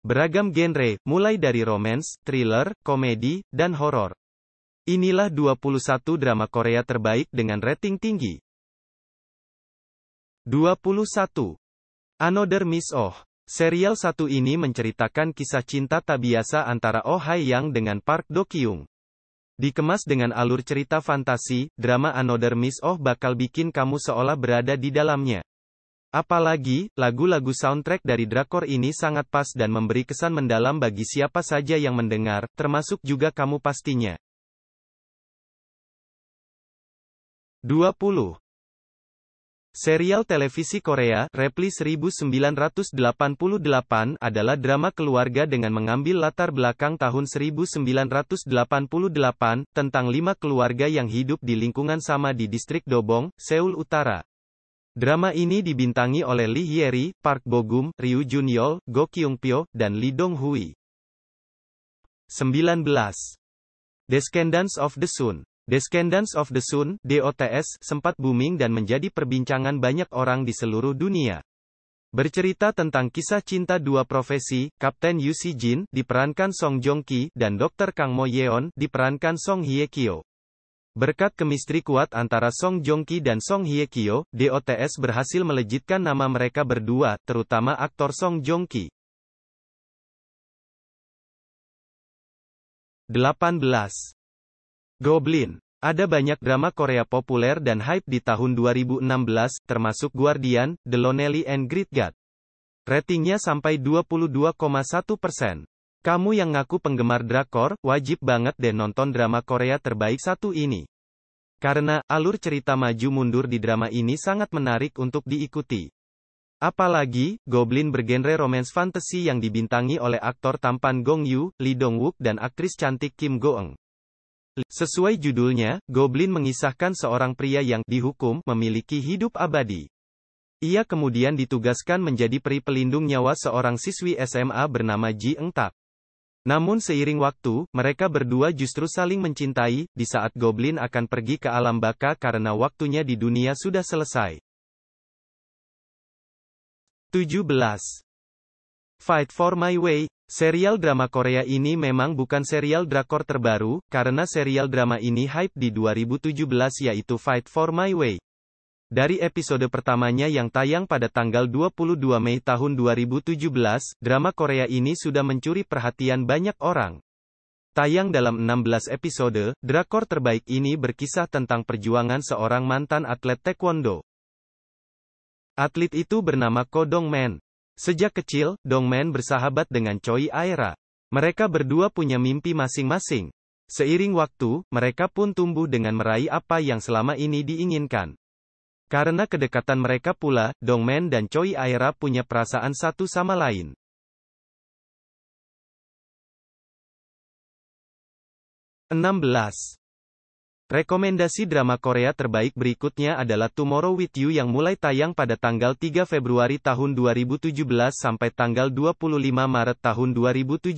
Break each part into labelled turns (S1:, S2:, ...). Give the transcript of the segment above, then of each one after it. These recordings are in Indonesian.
S1: Beragam genre, mulai dari romance, thriller, komedi, dan horor. Inilah 21 drama Korea terbaik dengan rating tinggi. 21. Another Miss Oh. Serial satu ini menceritakan kisah cinta tak biasa antara Oh Hai Yang dengan Park Do Kyung. Dikemas dengan alur cerita fantasi, drama Another Miss Oh bakal bikin kamu seolah berada di dalamnya. Apalagi, lagu-lagu soundtrack dari drakor ini sangat pas dan memberi kesan mendalam bagi siapa saja yang mendengar, termasuk juga kamu pastinya.
S2: 20.
S1: Serial televisi Korea, Repli 1988 adalah drama keluarga dengan mengambil latar belakang tahun 1988, tentang lima keluarga yang hidup di lingkungan sama di distrik Dobong, Seoul Utara. Drama ini dibintangi oleh Lee Hyeri, Park Bogum, Ryu Junyol, Go Kyung Pyo, dan Lee Dong Hui. 19. Descendants of the Sun Descendants of the Sun, DOTS, sempat booming dan menjadi perbincangan banyak orang di seluruh dunia. Bercerita tentang kisah cinta dua profesi, Kapten Yu Si Jin, diperankan Song Jong Ki, dan Dr. Kang Mo Yeon, diperankan Song Hye Kyo. Berkat kemistri kuat antara Song Jong ki dan Song Hye Kyo, DOTS berhasil melejitkan nama mereka berdua, terutama aktor Song Jong ki 18. Goblin Ada banyak drama Korea populer dan hype di tahun 2016, termasuk Guardian, The Lonely and Great God. Ratingnya sampai 22,1 persen. Kamu yang ngaku penggemar drakor, wajib banget deh nonton drama Korea terbaik satu ini. Karena, alur cerita maju mundur di drama ini sangat menarik untuk diikuti. Apalagi, Goblin bergenre romance fantasy yang dibintangi oleh aktor tampan Gong Yoo, Lee Dong-wook dan aktris cantik Kim Go-eung. Sesuai judulnya, Goblin mengisahkan seorang pria yang dihukum memiliki hidup abadi. Ia kemudian ditugaskan menjadi peri pelindung nyawa seorang siswi SMA bernama Ji Eng Tak. Namun seiring waktu, mereka berdua justru saling mencintai, di saat Goblin akan pergi ke alam baka karena waktunya di dunia sudah selesai. 17. Fight for My Way Serial drama Korea ini memang bukan serial drakor terbaru, karena serial drama ini hype di 2017 yaitu Fight for My Way. Dari episode pertamanya yang tayang pada tanggal 22 Mei tahun 2017, drama Korea ini sudah mencuri perhatian banyak orang. Tayang dalam 16 episode, drakor terbaik ini berkisah tentang perjuangan seorang mantan atlet taekwondo. Atlet itu bernama Ko Dongmen. Sejak kecil, dong Dongmen bersahabat dengan Choi Aera. Mereka berdua punya mimpi masing-masing. Seiring waktu, mereka pun tumbuh dengan meraih apa yang selama ini diinginkan. Karena kedekatan mereka pula, Dongmen dan Choi Aira punya perasaan satu sama lain.
S2: Enam belas.
S1: Rekomendasi drama Korea terbaik berikutnya adalah Tomorrow With You yang mulai tayang pada tanggal 3 Februari tahun 2017 sampai tanggal 25 Maret tahun 2017.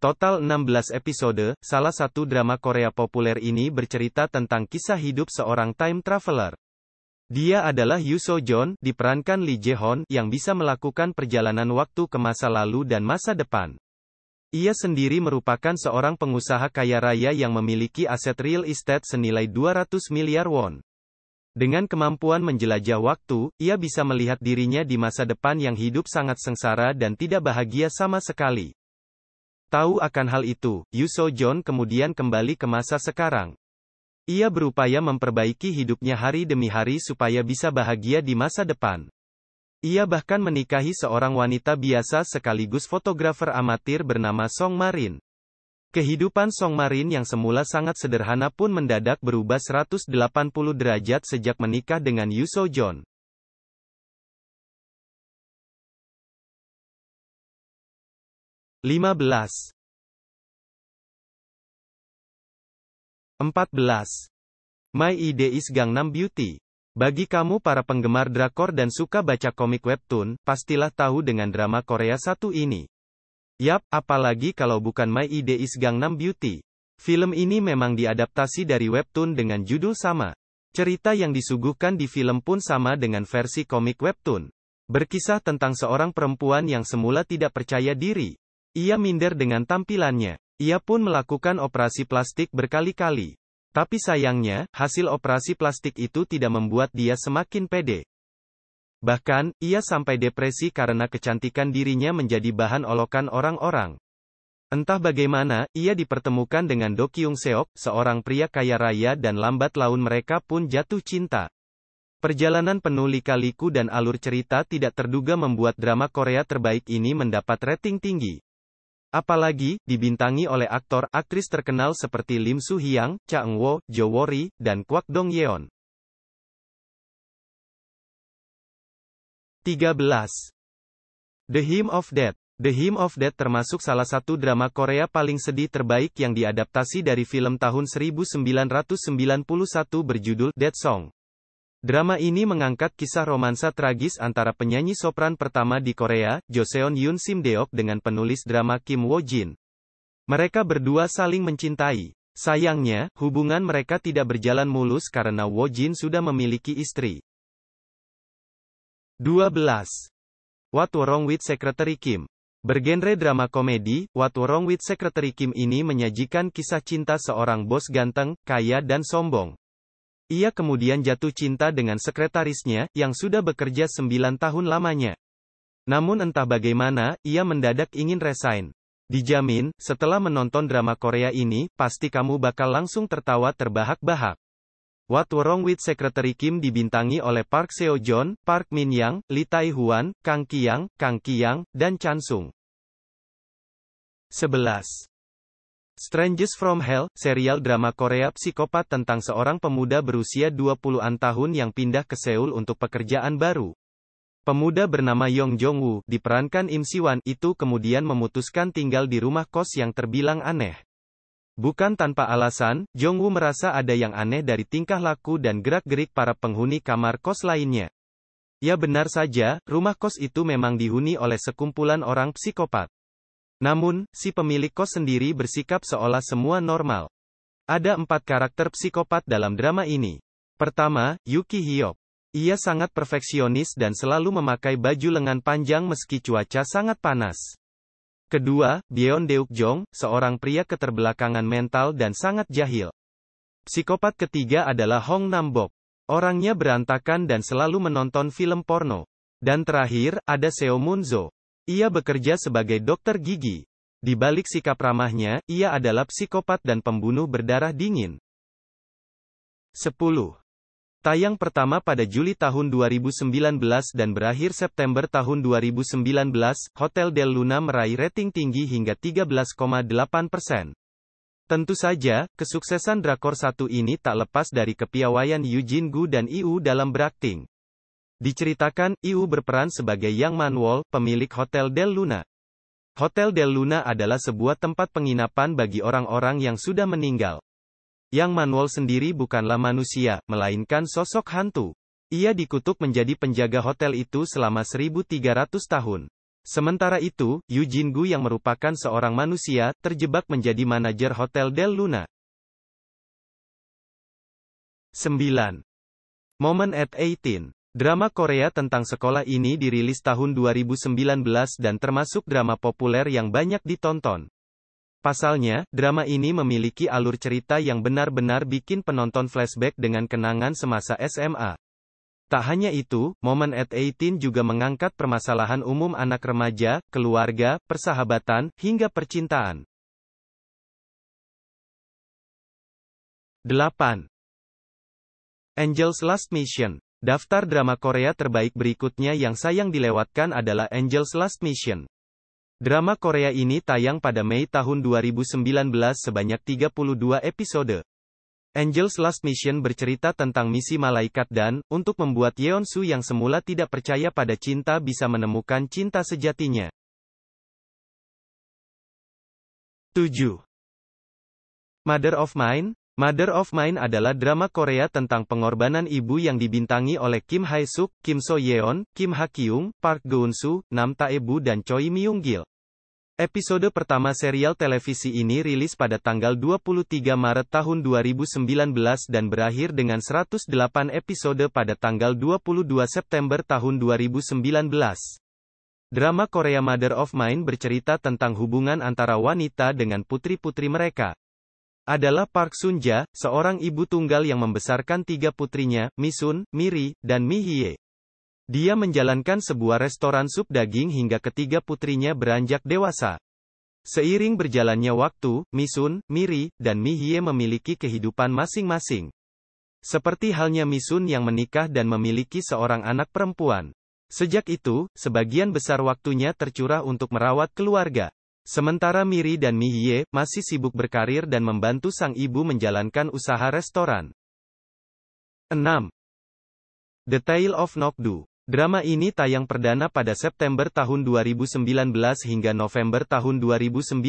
S1: Total 16 episode, salah satu drama Korea populer ini bercerita tentang kisah hidup seorang time traveler. Dia adalah Yuso John, diperankan Lee Jae-hon, yang bisa melakukan perjalanan waktu ke masa lalu dan masa depan. Ia sendiri merupakan seorang pengusaha kaya raya yang memiliki aset real estate senilai 200 miliar won. Dengan kemampuan menjelajah waktu, ia bisa melihat dirinya di masa depan yang hidup sangat sengsara dan tidak bahagia sama sekali. Tahu akan hal itu, Yuso John kemudian kembali ke masa sekarang. Ia berupaya memperbaiki hidupnya hari demi hari supaya bisa bahagia di masa depan. Ia bahkan menikahi seorang wanita biasa sekaligus fotografer amatir bernama Song Marin. Kehidupan Song Marin yang semula sangat sederhana pun mendadak berubah 180 derajat sejak menikah dengan Yu So
S2: John. Lima
S1: 14. My Ide is Gangnam Beauty. Bagi kamu para penggemar drakor dan suka baca komik webtoon, pastilah tahu dengan drama Korea satu ini. Yap, apalagi kalau bukan My Ide is Gangnam Beauty. Film ini memang diadaptasi dari webtoon dengan judul sama. Cerita yang disuguhkan di film pun sama dengan versi komik webtoon. Berkisah tentang seorang perempuan yang semula tidak percaya diri. Ia minder dengan tampilannya. Ia pun melakukan operasi plastik berkali-kali. Tapi sayangnya, hasil operasi plastik itu tidak membuat dia semakin pede. Bahkan, ia sampai depresi karena kecantikan dirinya menjadi bahan olokan orang-orang. Entah bagaimana, ia dipertemukan dengan Do Kyung Seok, seorang pria kaya raya dan lambat laun mereka pun jatuh cinta. Perjalanan penuh lika-liku dan alur cerita tidak terduga membuat drama Korea terbaik ini mendapat rating tinggi. Apalagi, dibintangi oleh aktor-aktris terkenal seperti Lim Soo Hyang, Cha Eung Woo, Jo Wori, dan Kwak Dong Yeon. 13. The Hymn of Death The Hymn of Death termasuk salah satu drama Korea paling sedih terbaik yang diadaptasi dari film tahun 1991 berjudul Dead Song. Drama ini mengangkat kisah romansa tragis antara penyanyi sopran pertama di Korea, Joseon Yoon Sim Deok dengan penulis drama Kim Wo Jin. Mereka berdua saling mencintai. Sayangnya, hubungan mereka tidak berjalan mulus karena Wo Jin sudah memiliki istri. 12. What Wrong with Secretary Kim Bergenre drama komedi, What Wrong with Secretary Kim ini menyajikan kisah cinta seorang bos ganteng, kaya dan sombong. Ia kemudian jatuh cinta dengan sekretarisnya, yang sudah bekerja 9 tahun lamanya. Namun entah bagaimana, ia mendadak ingin resign. Dijamin, setelah menonton drama Korea ini, pasti kamu bakal langsung tertawa terbahak-bahak. What Wrong With Secretary Kim dibintangi oleh Park Seo Joon, Park Min Young, Lee Tai Hwan, Kang Ki Yang, Kang Ki Yang, dan Chan Sung. 11. Strangers from Hell, serial drama Korea psikopat tentang seorang pemuda berusia 20-an tahun yang pindah ke Seoul untuk pekerjaan baru. Pemuda bernama Yong Jong-woo, diperankan Im Siwan, itu kemudian memutuskan tinggal di rumah kos yang terbilang aneh. Bukan tanpa alasan, Jong-woo merasa ada yang aneh dari tingkah laku dan gerak-gerik para penghuni kamar kos lainnya. Ya benar saja, rumah kos itu memang dihuni oleh sekumpulan orang psikopat. Namun, si pemilik kos sendiri bersikap seolah semua normal. Ada empat karakter psikopat dalam drama ini. Pertama, Yuki Hiob. Ia sangat perfeksionis dan selalu memakai baju lengan panjang meski cuaca sangat panas. Kedua, Deuk Deukjong, seorang pria keterbelakangan mental dan sangat jahil. Psikopat ketiga adalah Hong Nambok. Orangnya berantakan dan selalu menonton film porno. Dan terakhir, ada Seo Munzo. Ia bekerja sebagai dokter gigi. Di balik sikap ramahnya, ia adalah psikopat dan pembunuh berdarah dingin. 10. Tayang pertama pada Juli tahun 2019 dan berakhir September tahun 2019, Hotel Del Luna meraih rating tinggi hingga 13,8 persen. Tentu saja, kesuksesan drakor satu ini tak lepas dari kepiawaian Eugene Gu dan Iu dalam berakting. Diceritakan, Iu berperan sebagai Yang Manwol, pemilik Hotel Del Luna. Hotel Del Luna adalah sebuah tempat penginapan bagi orang-orang yang sudah meninggal. Yang Manwol sendiri bukanlah manusia, melainkan sosok hantu. Ia dikutuk menjadi penjaga hotel itu selama 1300 tahun. Sementara itu, Yu jin Gu yang merupakan seorang manusia, terjebak menjadi manajer Hotel Del Luna. 9. Moment at 18 Drama Korea tentang sekolah ini dirilis tahun 2019 dan termasuk drama populer yang banyak ditonton. Pasalnya, drama ini memiliki alur cerita yang benar-benar bikin penonton flashback dengan kenangan semasa SMA. Tak hanya itu, momen at 18 juga mengangkat permasalahan umum anak remaja, keluarga, persahabatan, hingga percintaan. 8. Angel's Last Mission Daftar drama Korea terbaik berikutnya yang sayang dilewatkan adalah Angel's Last Mission. Drama Korea ini tayang pada Mei tahun 2019 sebanyak 32 episode. Angel's Last Mission bercerita tentang misi malaikat dan, untuk membuat Yeon Su yang semula tidak percaya pada cinta bisa menemukan cinta sejatinya. 7. Mother of Mine, Mother of Mine adalah drama Korea tentang pengorbanan ibu yang dibintangi oleh Kim Hae-suk, Kim So-yeon, Kim Ha-kyung, Park Geun-soo, Nam Tae-bu dan Choi Myung-gil. Episode pertama serial televisi ini rilis pada tanggal 23 Maret tahun 2019 dan berakhir dengan 108 episode pada tanggal 22 September tahun 2019. Drama Korea Mother of Mine bercerita tentang hubungan antara wanita dengan putri-putri mereka adalah Park Sunja, seorang ibu tunggal yang membesarkan tiga putrinya, Misun, Miri, dan Mihie. Dia menjalankan sebuah restoran sup daging hingga ketiga putrinya beranjak dewasa. Seiring berjalannya waktu, Misun, Miri, dan Mihie memiliki kehidupan masing-masing. Seperti halnya Misun yang menikah dan memiliki seorang anak perempuan. Sejak itu, sebagian besar waktunya tercurah untuk merawat keluarga. Sementara Miri dan Mihye masih sibuk berkarir dan membantu sang ibu menjalankan usaha restoran. 6. The Tale of Nokdu. Drama ini tayang perdana pada September tahun 2019 hingga November tahun 2019.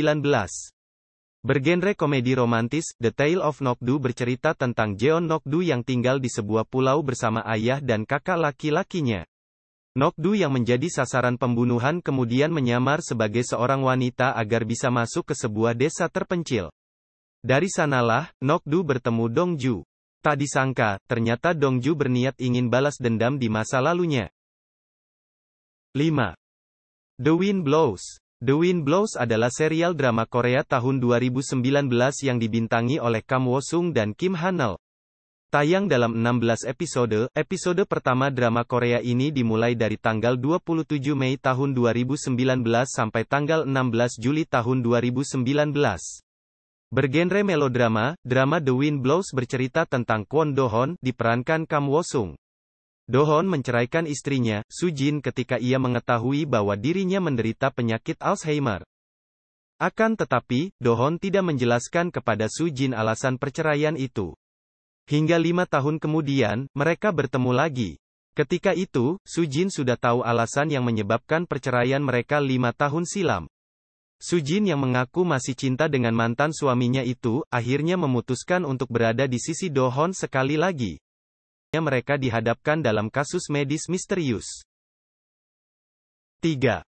S1: Bergenre komedi romantis, The Tale of Nokdu bercerita tentang Jeon Nokdu yang tinggal di sebuah pulau bersama ayah dan kakak laki-lakinya. Nokdu yang menjadi sasaran pembunuhan kemudian menyamar sebagai seorang wanita agar bisa masuk ke sebuah desa terpencil. Dari sanalah, Nokdu bertemu Dongju. Tak disangka, ternyata Dongju berniat ingin balas dendam di masa lalunya. 5. The Wind Blows The Wind Blows adalah serial drama Korea tahun 2019 yang dibintangi oleh Kam Wo Sung dan Kim Hanel. Tayang dalam 16 episode, episode pertama drama Korea ini dimulai dari tanggal 27 Mei tahun 2019 sampai tanggal 16 Juli tahun 2019. Bergenre melodrama, drama The Wind Blows bercerita tentang Kwon Dohon, diperankan Kam Wo Sung. Dohon menceraikan istrinya, Su-jin, ketika ia mengetahui bahwa dirinya menderita penyakit Alzheimer. Akan tetapi, Dohon tidak menjelaskan kepada Su-jin alasan perceraian itu. Hingga lima tahun kemudian, mereka bertemu lagi. Ketika itu, Su Jin sudah tahu alasan yang menyebabkan perceraian mereka lima tahun silam. Su Jin yang mengaku masih cinta dengan mantan suaminya itu, akhirnya memutuskan untuk berada di sisi Dohon sekali lagi. Mereka dihadapkan dalam kasus medis misterius. 3.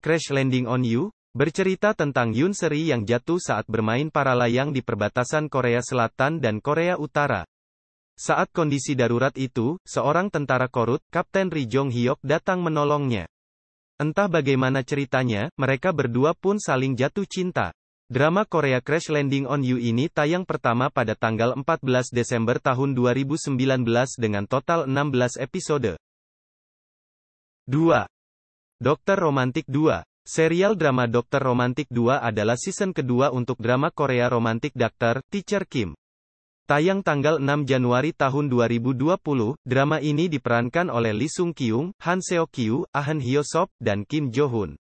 S1: Crash Landing on You, Bercerita tentang Yun Seri yang jatuh saat bermain para layang di perbatasan Korea Selatan dan Korea Utara. Saat kondisi darurat itu, seorang tentara korut, Kapten Ri Jong Hyok datang menolongnya. Entah bagaimana ceritanya, mereka berdua pun saling jatuh cinta. Drama Korea Crash Landing on You ini tayang pertama pada tanggal 14 Desember tahun 2019 dengan total 16 episode. 2. Dokter Romantik 2 Serial drama Dokter Romantik 2 adalah season kedua untuk drama Korea Romantik Dokter, Teacher Kim. Tayang tanggal 6 Januari tahun 2020, drama ini diperankan oleh Lee Sung Kyung, Han Seo Kyu, Ahn Hyo Sop, dan Kim Jo Hoon.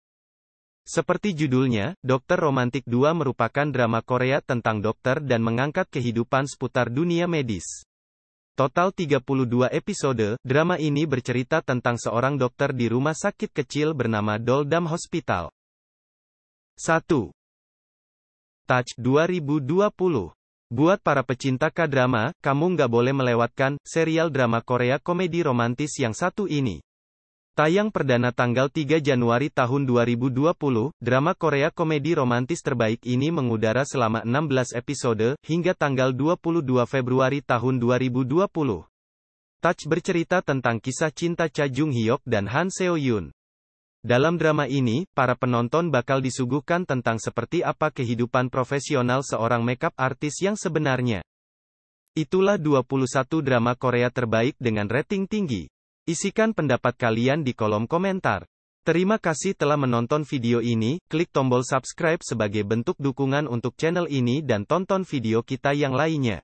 S1: Seperti judulnya, Dokter Romantik 2 merupakan drama Korea tentang dokter dan mengangkat kehidupan seputar dunia medis. Total 32 episode, drama ini bercerita tentang seorang dokter di rumah sakit kecil bernama Doldam Hospital. 1. Touch 2020 Buat para pecinta K-drama, kamu nggak boleh melewatkan serial drama Korea komedi romantis yang satu ini. Tayang perdana tanggal 3 Januari tahun 2020, drama Korea komedi romantis terbaik ini mengudara selama 16 episode, hingga tanggal 22 Februari tahun 2020. Touch bercerita tentang kisah cinta Cha Jung Hyok dan Han Seo Yun. Dalam drama ini, para penonton bakal disuguhkan tentang seperti apa kehidupan profesional seorang makeup artis yang sebenarnya. Itulah 21 drama Korea terbaik dengan rating tinggi. Isikan pendapat kalian di kolom komentar. Terima kasih telah menonton video ini, klik tombol subscribe sebagai bentuk dukungan untuk channel ini dan tonton video kita yang lainnya.